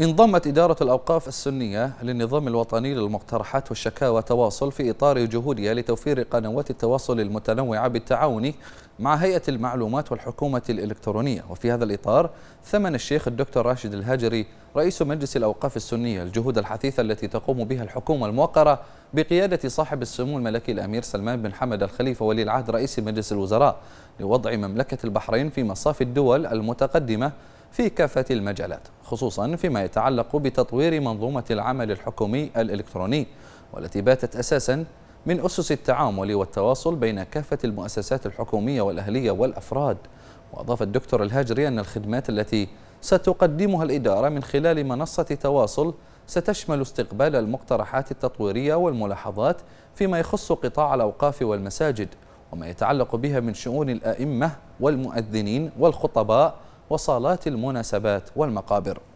انضمت إدارة الأوقاف السنية للنظام الوطني للمقترحات والشكاوى تواصل في إطار جهودها لتوفير قنوات التواصل المتنوعة بالتعاون مع هيئة المعلومات والحكومة الإلكترونية وفي هذا الإطار ثمن الشيخ الدكتور راشد الهاجري رئيس مجلس الأوقاف السنية الجهود الحثيثة التي تقوم بها الحكومة الموقرة بقيادة صاحب السمو الملكي الأمير سلمان بن حمد الخليفة ولي العهد رئيس مجلس الوزراء لوضع مملكة البحرين في مصاف الدول المتقدمة في كافة المجالات خصوصا فيما يتعلق بتطوير منظومة العمل الحكومي الإلكتروني والتي باتت أساسا من أسس التعامل والتواصل بين كافة المؤسسات الحكومية والأهلية والأفراد وأضاف الدكتور الهاجري أن الخدمات التي ستقدمها الإدارة من خلال منصة تواصل ستشمل استقبال المقترحات التطويرية والملاحظات فيما يخص قطاع الأوقاف والمساجد وما يتعلق بها من شؤون الأئمة والمؤذنين والخطباء وصالات المناسبات والمقابر